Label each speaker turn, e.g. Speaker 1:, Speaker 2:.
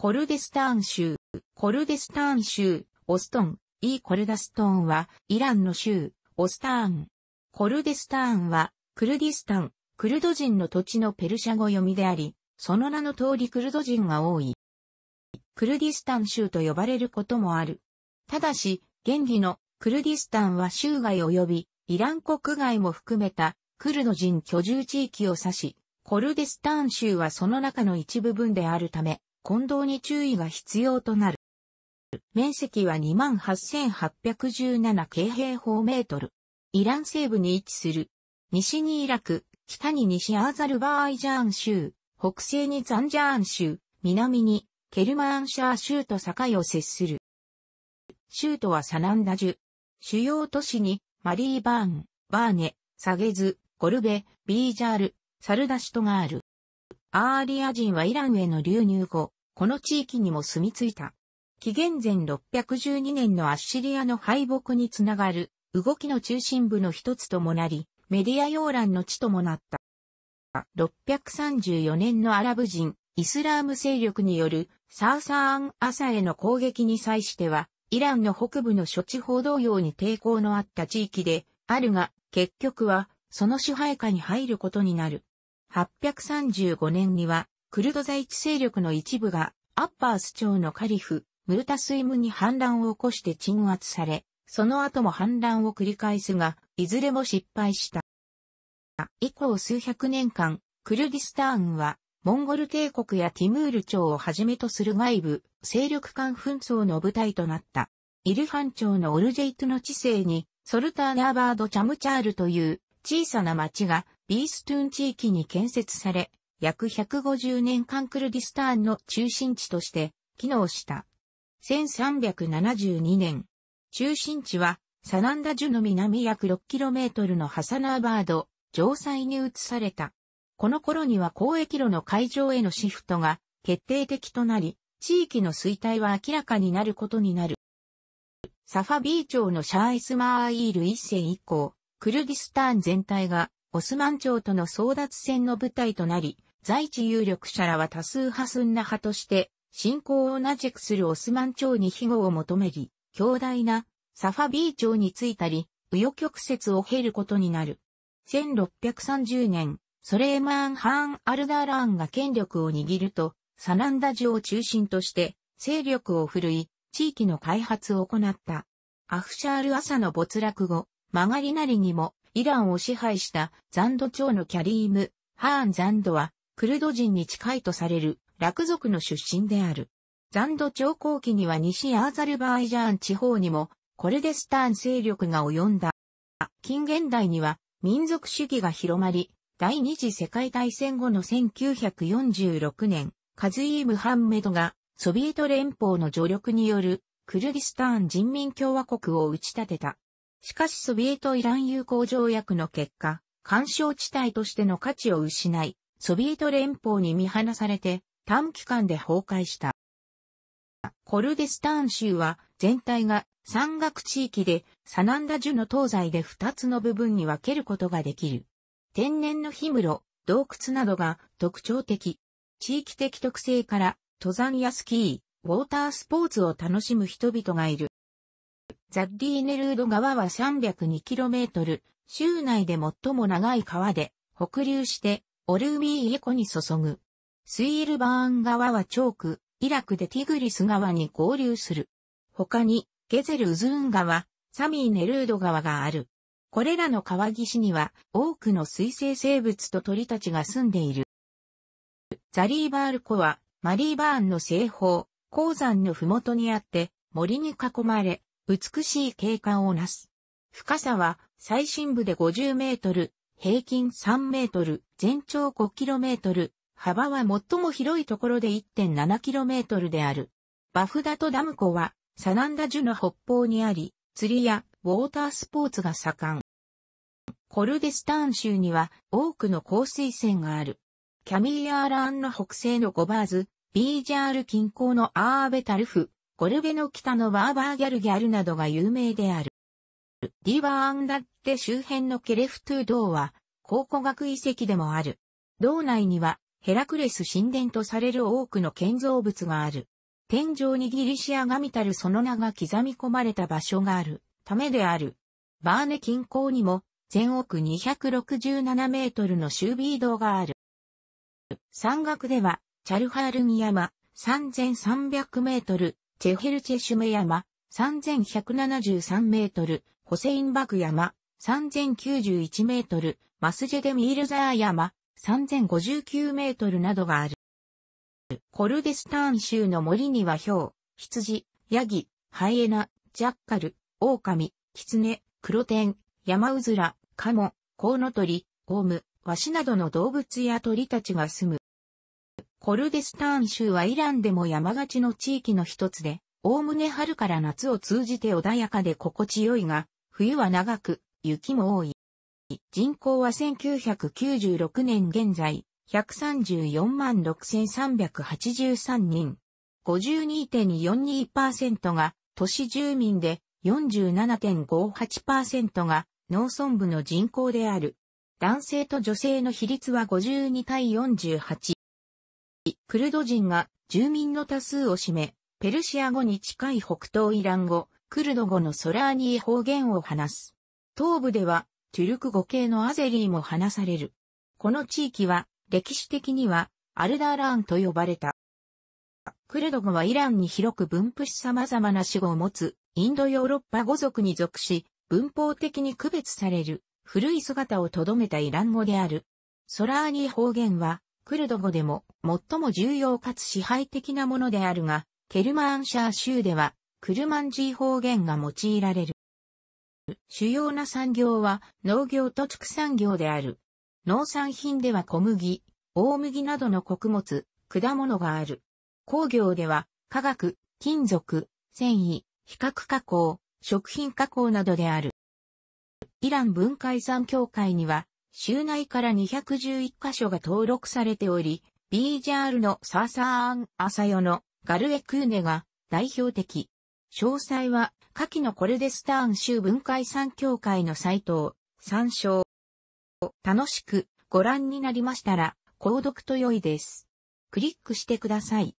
Speaker 1: コルデスターン州、コルデスターン州、オストン、イーコルダストーンは、イランの州、オスターン。コルデスターンは、クルディスタン、クルド人の土地のペルシャ語読みであり、その名の通りクルド人が多い。クルディスタン州と呼ばれることもある。ただし、現義のクルディスタンは州外及びイラン国外も含めたクルド人居住地域を指し、コルデスターン州はその中の一部分であるため、混同に注意が必要となる。面積は28,817京平方メートル。イラン西部に位置する。西にイラク、北に西アーザルバーイジャーン州、北西にザンジャーン州、南にケルマンシャー州と境を接する。州都はサナンダジュ。主要都市にマリーバーン、バーネ、サゲズ、ゴルベ、ビージャール、サルダシトがある。アーリア人はイランへの流入後、この地域にも住み着いた。紀元前612年のアッシリアの敗北につながる動きの中心部の一つともなり、メディア要欄の地ともなった。634年のアラブ人、イスラーム勢力によるサーサーン・アサへの攻撃に際しては、イランの北部の処置報道用に抵抗のあった地域であるが、結局はその支配下に入ることになる。835年には、クルド在地勢力の一部が、アッパース町のカリフ、ムルタスイムに反乱を起こして鎮圧され、その後も反乱を繰り返すが、いずれも失敗した。以降数百年間、クルディスターンは、モンゴル帝国やティムール町をはじめとする外部、勢力間紛争の舞台となった。イルハン町のオルジェイトの地勢に、ソルターナーバード・チャムチャールという小さな町がビーストゥーン地域に建設され、約150年間クルディスターンの中心地として機能した。1372年、中心地はサナンダジュの南約 6km のハサナーバード、城塞に移された。この頃には交易路の海上へのシフトが決定的となり、地域の衰退は明らかになることになる。サファビー町のシャーイスマーイール一世以降、クルディスターン全体がオスマン朝との争奪戦の舞台となり、在地有力者らは多数派スンナ派として、信仰をナジェクするオスマン朝に庇護を求めり、強大なサファビー朝に着いたり、紆余曲折を経ることになる。1630年、ソレーマーン・ハーン・アルダーラーンが権力を握ると、サナンダ城を中心として、勢力を振るい、地域の開発を行った。アフシャール朝の没落後、曲がりなりにも、イランを支配したザンド朝のキャリーム、ハーンザンドは、クルド人に近いとされる、ラク族の出身である。ザンド朝後期には西アーザルバイジャーン地方にも、コルデスターン勢力が及んだ。近現代には、民族主義が広まり、第二次世界大戦後の1946年、カズイーム・ハンメドが、ソビエト連邦の助力による、クルディスターン人民共和国を打ち立てた。しかしソビエトイラン友好条約の結果、干渉地帯としての価値を失い、ソビエト連邦に見放されて短期間で崩壊した。コルデスターン州は全体が山岳地域でサナンダ樹の東西で2つの部分に分けることができる。天然の氷室、洞窟などが特徴的。地域的特性から登山やスキー、ウォータースポーツを楽しむ人々がいる。ザッリーネルード川は 302km、州内で最も長い川で、北流して、オルーミーエコに注ぐ。スイールバーン川はチョーク、イラクでティグリス川に合流する。他に、ゲゼル・ウズーン川、サミー・ネルード川がある。これらの川岸には多くの水生生物と鳥たちが住んでいる。ザリーバール湖はマリーバーンの西方、鉱山のふもとにあって森に囲まれ、美しい景観をなす。深さは最深部で50メートル、平均3メートル、全長5キロメートル、幅は最も広いところで1.7キロメートルである。バフダとダム湖はサナンダジュの北方にあり、釣りやウォータースポーツが盛ん。コルデスターン州には多くの降水泉がある。キャミーアーラーンの北西のゴバーズ、ビージャール近郊のアーベタルフ、ゴルベの北のバーバーギャルギャルなどが有名である。ディバーアンダッテ周辺のケレフトゥ道は考古学遺跡でもある。道内にはヘラクレス神殿とされる多くの建造物がある。天井にギリシアミたるその名が刻み込まれた場所があるためである。バーネ近郊にも全奥267メートルの周ビー道がある。山岳ではチャルハールミ山3300メートル、チェヘルチェシュメ山、3173メートル、ホセインバク山、3091メートル、マスジェデミールザー山、3059メートルなどがある。コルデスターン州の森にはヒョウ、羊、ヤギ、ハイエナ、ジャッカル、狼、キツネ、クロテン、ヤマウズラ、カモ、コウノトリ、オウム、ワシなどの動物や鳥たちが住む。コルデスターン州はイランでも山がちの地域の一つで、おおむね春から夏を通じて穏やかで心地よいが、冬は長く、雪も多い。人口は1996年現在、134万6383人。52.42%が都市住民で47.58%が農村部の人口である。男性と女性の比率は52対48。クルド人が住民の多数を占め、ペルシア語に近い北東イラン語、クルド語のソラーニー方言を話す。東部では、トゥルク語系のアゼリーも話される。この地域は、歴史的には、アルダーラーンと呼ばれた。クルド語はイランに広く分布し様々な死語を持つ、インドヨーロッパ語族に属し、文法的に区別される、古い姿をとどめたイラン語である。ソラーニー方言は、クルド語でも最も重要かつ支配的なものであるが、ケルマンシャー州では、クルマンジー方言が用いられる。主要な産業は農業と畜産業である。農産品では小麦、大麦などの穀物、果物がある。工業では化学、金属、繊維、比較加工、食品加工などである。イラン文化遺産協会には州内から211箇所が登録されており、ビージャールのサーサーアン・アサヨのガルエクーネが代表的。詳細は、下記のコルデスターン州文化遺産協会のサイトを参照。楽しくご覧になりましたら、購読と良いです。クリックしてください。